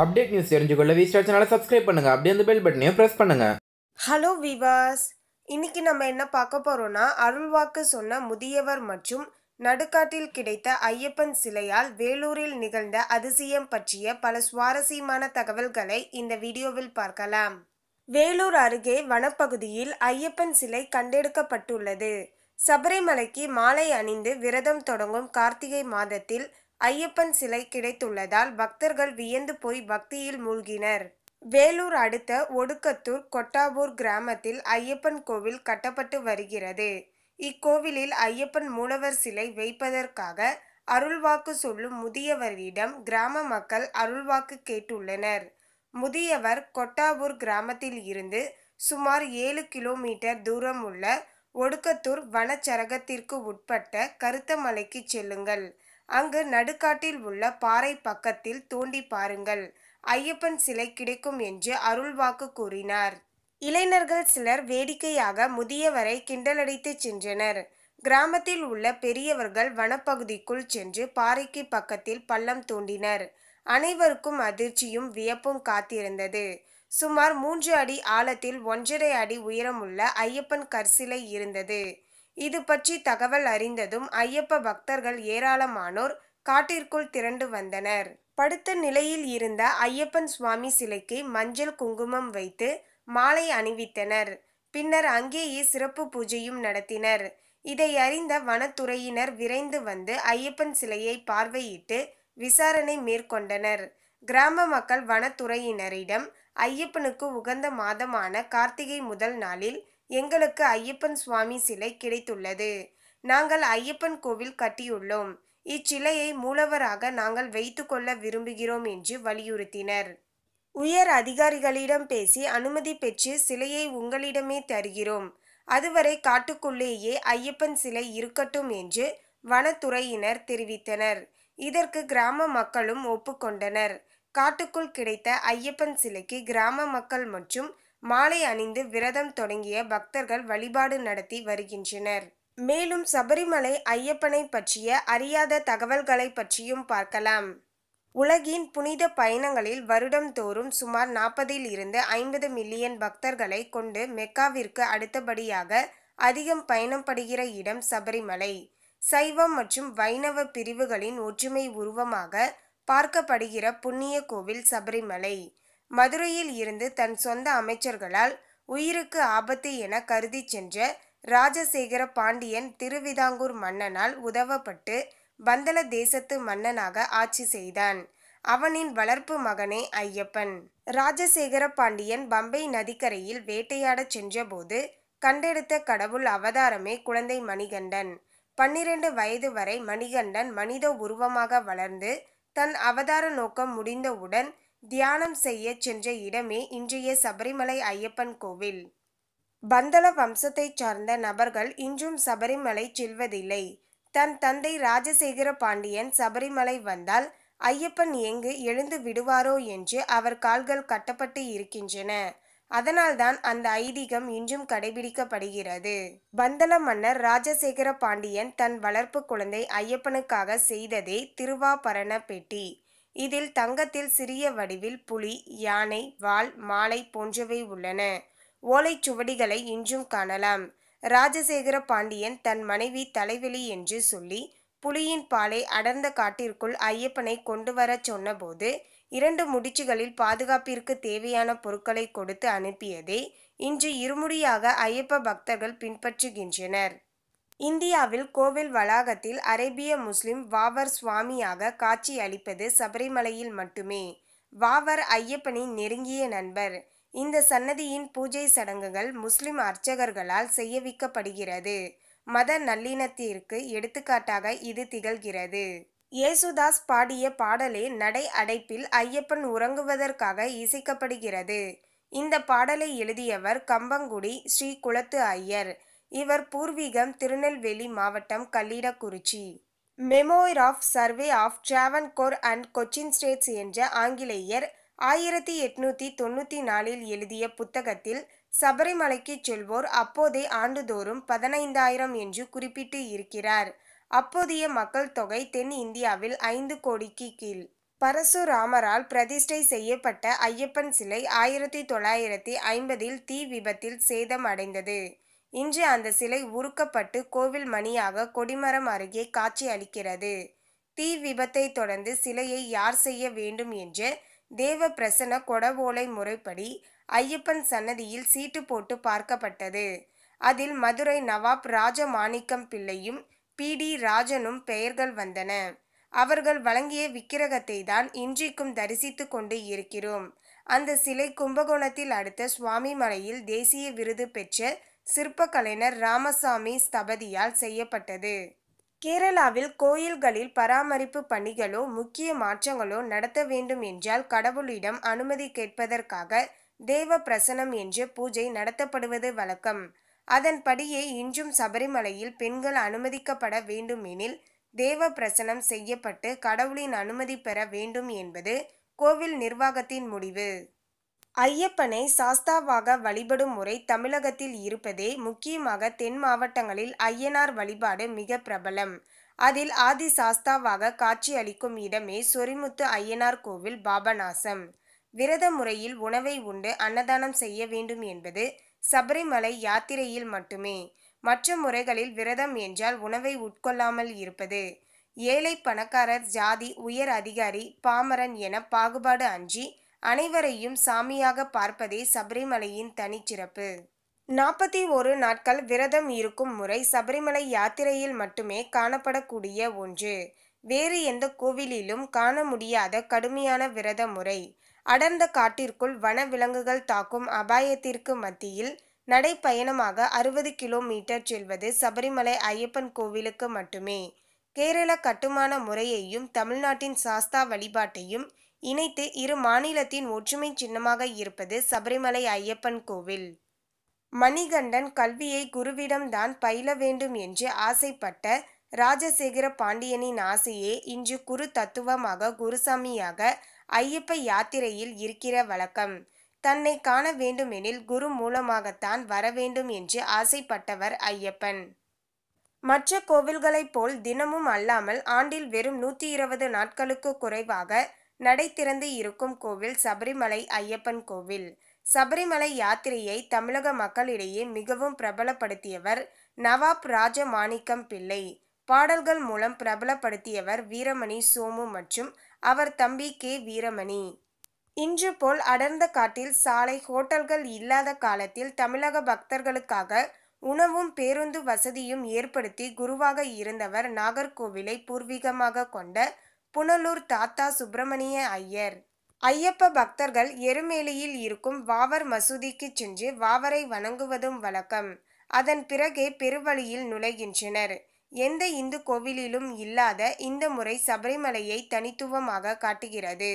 update news தெரிஞ்சுக்கொள்ள V star சேனலை subscribe பண்ணுங்க அப்படியே அந்த பெல் பட்டனையும் பிரஸ் பண்ணுங்க ஹலோ விவாஸ் இன்னைக்கு நம்ம என்ன பார்க்க போறோம்னா அருள்வாக்கு சொன்ன முதியவர் மற்றும் நடுக்காட்டில் கிடைத்த ஐயப்பன் சிலையால் வேலூரில் நிகழ்ந்த அதிசயம் பற்றிய பல சுவாரஸ்யமான தகவல்களை இந்த வீடியோவில் பார்க்கலாம் வேலூர் அருகே வனப்பகுதியில் ஐயப்பன் சிலை கண்டெடுக்கப்பட்டுள்ளது சபரிமலைக்கு மாலை அணிந்து விரதம் தொடங்கும் கார்த்திகை மாதத்தில் ஐயப்பன் சிலை கிடைத்துள்ளதால் பக்தர்கள் வியந்து போய் பக்தியில் மூழ்கினர் வேலூர் அடுத்த ஒடுக்கத்தூர் கொட்டாபூர் கிராமத்தில் ஐயப்பன் கோவில் கட்டப்பட்டு வருகிறது இக்கோவிலில் ஐயப்பன் மூலவர் சிலை வைப்பதற்காக அருள்வாக்கு சொல்லும் முதியவரிடம் கிராம மக்கள் அருள்வாக்கு கேட்டுள்ளனர் முதியவர் கொட்டாபூர் கிராமத்தில் இருந்து சுமார் ஏழு கிலோமீட்டர் தூரம் உள்ள ஒடுக்கத்தூர் வனச்சரகத்திற்கு உட்பட்ட கருத்தமலைக்கு செல்லுங்கள் அங்கு நடுக்காட்டில் உள்ள பாறை பக்கத்தில் தோண்டி பாருங்கள் ஐயப்பன் சிலை கிடைக்கும் என்று அருள்வாக்கு கூறினார் இளைஞர்கள் சிலர் வேடிக்கையாக முதியவரை கிண்டலடித்து சென்றனர் கிராமத்தில் உள்ள பெரியவர்கள் வனப்பகுதிக்குள் சென்று பாறைக்கு பக்கத்தில் பள்ளம் தோண்டினர் அனைவருக்கும் அதிர்ச்சியும் வியப்பும் காத்திருந்தது சுமார் மூன்று அடி ஆழத்தில் ஒன்றரை அடி உயரமுள்ள ஐயப்பன் கற்சிலை இருந்தது இது பற்றி தகவல் அறிந்ததும் ஐயப்ப பக்தர்கள் ஏராளமானோர் காட்டிற்குள் திரண்டு வந்தனர் படுத்த நிலையில் இருந்த ஐயப்பன் சுவாமி சிலைக்கு மஞ்சள் குங்குமம் வைத்து மாலை அணிவித்தனர் பின்னர் அங்கேயே சிறப்பு பூஜையும் நடத்தினர் இதை அறிந்த வனத்துறையினர் விரைந்து வந்து ஐயப்பன் சிலையை பார்வையிட்டு விசாரணை மேற்கொண்டனர் கிராம மக்கள் வனத்துறையினரிடம் ஐயப்பனுக்கு உகந்த மாதமான கார்த்திகை முதல் நாளில் எங்களுக்கு ஐயப்பன் சுவாமி சிலை கிடைத்துள்ளது நாங்கள் ஐயப்பன் கோவில் கட்டியுள்ளோம் இச்சிலையை மூலவராக நாங்கள் வைத்துக்கொள்ள விரும்புகிறோம் என்று வலியுறுத்தினர் உயர் அதிகாரிகளிடம் பேசி அனுமதி பெற்று சிலையை உங்களிடமே தருகிறோம் அதுவரை காட்டுக்குள்ளேயே ஐயப்பன் சிலை இருக்கட்டும் என்று வனத்துறையினர் தெரிவித்தனர் இதற்கு கிராம மக்களும் ஒப்புக்கொண்டனர் காட்டுக்குள் கிடைத்த ஐயப்பன் சிலைக்கு கிராம மக்கள் மற்றும் மாலை அணிந்து விரதம் தொடங்கிய பக்தர்கள் வழிபாடு நடத்தி வருகின்றனர் மேலும் சபரிமலை ஐயப்பனை பற்றிய அறியாத தகவல்களை பற்றியும் பார்க்கலாம் உலகின் புனித பயணங்களில் வருடம் தோறும் சுமார் நாற்பதில் இருந்து ஐம்பது மில்லியன் பக்தர்களை கொண்டு மெக்காவிற்கு அடுத்தபடியாக அதிகம் பயணப்படுகிற இடம் சபரிமலை சைவம் மற்றும் வைணவ பிரிவுகளின் ஒற்றுமை உருவமாக பார்க்கப்படுகிற புண்ணிய கோவில் சபரிமலை மதுரையில் இருந்து தன் சொந்த அமைச்சர்களால் உயிருக்கு ஆபத்து என கருதி சென்ற ராஜசேகர பாண்டியன் திருவிதாங்கூர் மன்னனால் உதவப்பட்டு பந்தல தேசத்து மன்னனாக ஆட்சி செய்தான் அவனின் வளர்ப்பு மகனே ஐயப்பன் ராஜசேகர பாண்டியன் பம்பை நதிக்கரையில் வேட்டையாடச் சென்றபோது கண்டெடுத்த கடவுள் அவதாரமே குழந்தை மணிகண்டன் பன்னிரண்டு வயது வரை மணிகண்டன் மனித உருவமாக வளர்ந்து தன் அவதார நோக்கம் முடிந்தவுடன் தியானம் செய்ய சென்ற இடமே இன்றைய சபரிமலை ஐயப்பன் கோவில் பந்தள வம்சத்தைச் சார்ந்த நபர்கள் இன்றும் சபரிமலை செல்வதில்லை தன் தந்தை ராஜசேகர பாண்டியன் சபரிமலை வந்தால் ஐயப்பன் எங்கு எழுந்து விடுவாரோ என்று அவர் கால்கள் கட்டப்பட்டு இருக்கின்றன அதனால்தான் அந்த ஐதீகம் இன்றும் கடைபிடிக்கப்படுகிறது பந்தள மன்னர் ராஜசேகர பாண்டியன் தன் வளர்ப்பு குழந்தை ஐயப்பனுக்காக செய்ததே திருவாபரண பெட்டி இதில் தங்கத்தில் சிறிய வடிவில் புலி யானை வால் மாலை போன்றவை உள்ளன சுவடிகளை இன்றும் காணலாம் ராஜசேகர பாண்டியன் தன் மனைவி தலைவெளி என்று சொல்லி புலியின் பாலை அடர்ந்த காட்டிற்குள் ஐயப்பனை கொண்டு வரச் சொன்னபோது இரண்டு முடிச்சுகளில் பாதுகாப்பிற்கு தேவையான பொருட்களை கொடுத்து அனுப்பியதே இன்று இருமுடியாக ஐயப்ப பக்தர்கள் பின்பற்றுகின்றனர் இந்தியாவில் கோவில் வளாகத்தில் அரேபிய முஸ்லிம் வாவர் சுவாமியாக காட்சி அளிப்பது சபரிமலையில் மட்டுமே வாவர் ஐயப்பனின் நெருங்கிய நண்பர் இந்த சன்னதியின் பூஜை சடங்குகள் முஸ்லிம் அர்ச்சகர்களால் செய்யவிக்கப்படுகிறது மத நல்லிணத்திற்கு எடுத்துக்காட்டாக இது திகழ்கிறது இயேசுதாஸ் பாடிய பாடலே நடை அடைப்பில் ஐயப்பன் உறங்குவதற்காக இசைக்கப்படுகிறது இந்த பாடலை எழுதியவர் கம்பங்குடி ஸ்ரீ குளத்து ஐயர் இவர் பூர்வீகம் திருநெல்வேலி மாவட்டம் Kallidaikurichi memoir of survey of Travancore and Cochin states என்ற ஆங்கிலேயர் ஆயிரத்தி எட்நூத்தி தொண்ணூற்றி நாலில் எழுதிய புத்தகத்தில் சபரிமலைக்கு செல்வோர் அப்போதே ஆண்டுதோறும் பதினைந்தாயிரம் என்று குறிப்பிட்டு இருக்கிறார் அப்போதைய மக்கள் தொகை தென் இந்தியாவில் ஐந்து கோடிக்கு கீழ் பரசுராமரால் பிரதிஷ்டை செய்யப்பட்ட ஐயப்பன் சிலை ஆயிரத்தி தொள்ளாயிரத்தி ஐம்பதில் தீ விபத்தில் சேதமடைந்தது இன்று அந்த சிலை உருக்கப்பட்டு கோவில் மணியாக கொடிமரம் அருகே காட்சி அளிக்கிறது தீ விபத்தை தொடர்ந்து சிலையை யார் செய்ய வேண்டும் என்று தேவ பிரசன கொடவோலை முறைப்படி ஐயப்பன் சன்னதியில் சீட்டு போட்டு பார்க்கப்பட்டது அதில் மதுரை நவாப் ராஜ மாணிக்கம் பிள்ளையும் பி டி ராஜனும் பெயர்கள் வந்தன அவர்கள் வழங்கிய விக்கிரகத்தை தான் இன்றைக்கும் தரிசித்து கொண்டு இருக்கிறோம் அந்த சிலை கும்பகோணத்தில் அடுத்த சுவாமி மலையில் தேசிய விருது பெற்ற சிற்பக்கலைஞர் ராமசாமி ஸ்தபதியால் செய்யப்பட்டது கேரளாவில் கோயில்களில் பராமரிப்பு பணிகளோ முக்கிய மாற்றங்களோ நடத்த வேண்டும் என்றால் கடவுளிடம் அனுமதி கேட்பதற்காக தேவ பிரசனம் என்று பூஜை நடத்தப்படுவது வழக்கம் அதன்படியே இன்றும் சபரிமலையில் பெண்கள் அனுமதிக்கப்பட வேண்டும் எனில் தேவ பிரசனம் செய்யப்பட்டு கடவுளின் அனுமதி பெற வேண்டும் என்பது கோவில் நிர்வாகத்தின் முடிவு ஐயப்பனை சாஸ்தாவாக வழிபடும் முறை தமிழகத்தில் இருப்பதே முக்கியமாக தென் மாவட்டங்களில் ஐயனார் வழிபாடு மிக பிரபலம் அதில் ஆதி சாஸ்தாவாக காட்சி அளிக்கும் இடமே சொரிமுத்து ஐயனார் கோவில் பாபநாசம் விரத முறையில் உணவை உண்டு அன்னதானம் செய்ய வேண்டும் என்பது சபரிமலை யாத்திரையில் மட்டுமே மற்ற முறைகளில் விரதம் என்றால் உணவை உட்கொள்ளாமல் இருப்பது ஏழை பணக்காரர் ஜாதி உயர் அதிகாரி பாமரன் என பாகுபாடு அன்றி அனைவரையும் சாமியாக பார்ப்பதே சபரிமலையின் தனிச்சிறப்பு நாற்பத்தி ஒரு நாட்கள் விரதம் இருக்கும் முறை சபரிமலை யாத்திரையில் மட்டுமே காணப்படக்கூடிய ஒன்று வேறு எந்த கோவிலிலும் காண முடியாத கடுமையான விரத முறை அடர்ந்த காட்டிற்குள் வன விலங்குகள் தாக்கும் அபாயத்திற்கு மத்தியில் நடைப்பயணமாக அறுபது கிலோமீட்டர் செல்வது சபரிமலை ஐயப்பன் கோவிலுக்கு மட்டுமே கேரள கட்டுமான முறையையும் தமிழ்நாட்டின் சாஸ்தா வழிபாட்டையும் இணைத்து இரு மாநிலத்தின் ஒற்றுமை சின்னமாக இருப்பது சபரிமலை ஐயப்பன் கோவில் மணிகண்டன் கல்வியை குருவிடம்தான் பயில வேண்டும் என்று ஆசைப்பட்ட ராஜசேகர பாண்டியனின் ஆசையே இன்று குரு தத்துவமாக குருசாமியாக ஐயப்ப யாத்திரையில் இருக்கிற வழக்கம் தன்னை காண வேண்டுமெனில் குரு மூலமாகத்தான் வர வேண்டும் என்று ஆசைப்பட்டவர் ஐயப்பன் மற்ற கோவில்களைப் போல் தினமும் அல்லாமல் ஆண்டில் வெறும் நூற்றி இருபது நாட்களுக்கு குறைவாக நடை திறந்து இருக்கும் கோவில் சபரிமலை ஐயப்பன் கோவில் சபரிமலை யாத்திரையை தமிழக மக்களிடையே மிகவும் பிரபலப்படுத்தியவர் நவாப் மாணிக்கம் பிள்ளை பாடல்கள் மூலம் பிரபலப்படுத்தியவர் வீரமணி சோமு மற்றும் அவர் தம்பி கே வீரமணி இன்று போல் அடர்ந்த காட்டில் சாலை ஹோட்டல்கள் இல்லாத காலத்தில் தமிழக பக்தர்களுக்காக உணவும் பேருந்து வசதியும் ஏற்படுத்தி குருவாக இருந்தவர் நாகர்கோவிலை பூர்வீகமாக கொண்ட புனலூர் தாத்தா சுப்பிரமணிய ஐயர் ஐயப்ப பக்தர்கள் எருமேலியில் இருக்கும் வாவர் மசூதிக்கு சென்று வாவரை வணங்குவதும் வழக்கம் அதன் பிறகே பெருவழியில் நுழைகின்றனர் எந்த இந்து கோவிலிலும் இல்லாத இந்த முறை சபரிமலையை தனித்துவமாக காட்டுகிறது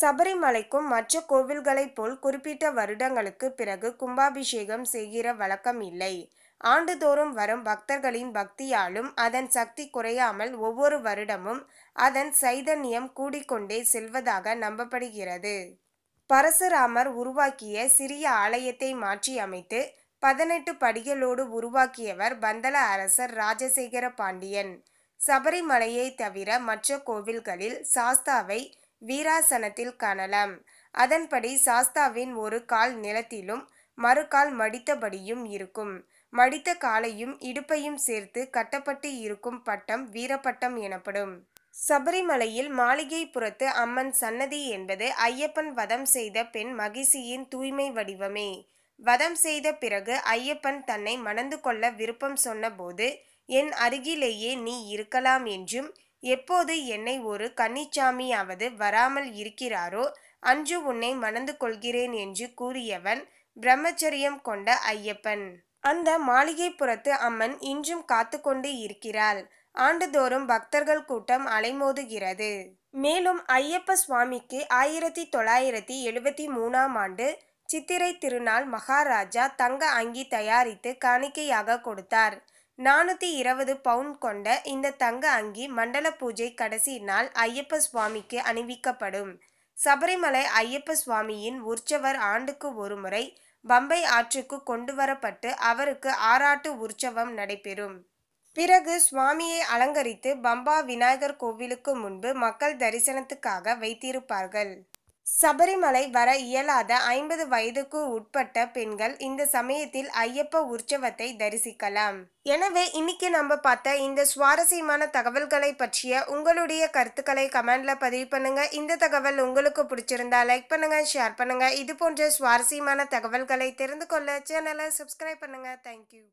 சபரிமலைக்கும் மற்ற கோவில்களைப் போல் குறிப்பிட்ட வருடங்களுக்கு பிறகு கும்பாபிஷேகம் செய்கிற வழக்கம் இல்லை ஆண்டுதோறும் வரும் பக்தர்களின் பக்தியாலும் அதன் சக்தி குறையாமல் ஒவ்வொரு வருடமும் அதன் சைதன்யம் கூடிக்கொண்டே செல்வதாக நம்பப்படுகிறது பரசுராமர் உருவாக்கிய சிறிய ஆலயத்தை மாற்றி அமைத்து பதினெட்டு படிகளோடு உருவாக்கியவர் பந்தள அரசர் ராஜசேகர பாண்டியன் சபரிமலையை தவிர மற்ற கோவில்களில் சாஸ்தாவை வீராசனத்தில் காணலாம் அதன்படி சாஸ்தாவின் ஒரு கால் நிலத்திலும் மறுகால் மடித்தபடியும் இருக்கும் மடித்த காலையும் இடுப்பையும் சேர்த்து கட்டப்பட்டு இருக்கும் பட்டம் வீரப்பட்டம் எனப்படும் சபரிமலையில் மாளிகை புறத்து அம்மன் சன்னதி என்பது ஐயப்பன் வதம் செய்த பெண் மகிழ்ச்சியின் தூய்மை வடிவமே வதம் செய்த பிறகு ஐயப்பன் தன்னை மணந்து கொள்ள விருப்பம் சொன்னபோது என் அருகிலேயே நீ இருக்கலாம் என்றும் எப்போது என்னை ஒரு கன்னிச்சாமியாவது வராமல் இருக்கிறாரோ அன்று உன்னை மணந்து கொள்கிறேன் என்று கூறியவன் பிரம்மச்சரியம் கொண்ட ஐயப்பன் அந்த மாளிகைப்புறத்து அம்மன் இன்றும் காத்து கொண்டு இருக்கிறாள் ஆண்டுதோறும் பக்தர்கள் கூட்டம் அலைமோதுகிறது மேலும் ஐயப்ப சுவாமிக்கு ஆயிரத்தி தொள்ளாயிரத்தி எழுபத்தி மூணாம் ஆண்டு சித்திரை திருநாள் மகாராஜா தங்க அங்கி தயாரித்து காணிக்கையாக கொடுத்தார் நானூற்றி இருபது பவுண்ட் கொண்ட இந்த தங்க அங்கி மண்டல பூஜை கடைசி நாள் ஐயப்ப சுவாமிக்கு அணிவிக்கப்படும் சபரிமலை ஐயப்ப சுவாமியின் உற்சவர் ஆண்டுக்கு ஒருமுறை பம்பை ஆற்றுக்கு கொண்டு வரப்பட்டு அவருக்கு ஆராட்டு உற்சவம் நடைபெறும் பிறகு சுவாமியை அலங்கரித்து பம்பா விநாயகர் கோவிலுக்கு முன்பு மக்கள் தரிசனத்துக்காக வைத்திருப்பார்கள் சபரிமலை வர இயலாத ஐம்பது வயதுக்கு உட்பட்ட பெண்கள் இந்த சமயத்தில் ஐயப்ப உற்சவத்தை தரிசிக்கலாம் எனவே இன்னைக்கு நம்ம பார்த்த இந்த சுவாரஸ்யமான தகவல்களை பற்றிய உங்களுடைய கருத்துக்களை கமெண்ட்ல பதிவு பண்ணுங்க இந்த தகவல் உங்களுக்கு பிடிச்சிருந்தா லைக் பண்ணுங்க ஷேர் பண்ணுங்க இது போன்ற சுவாரஸ்யமான தகவல்களை தெரிந்து கொள்ள சேனலை சப்ஸ்கிரைப் பண்ணுங்க தேங்க்யூ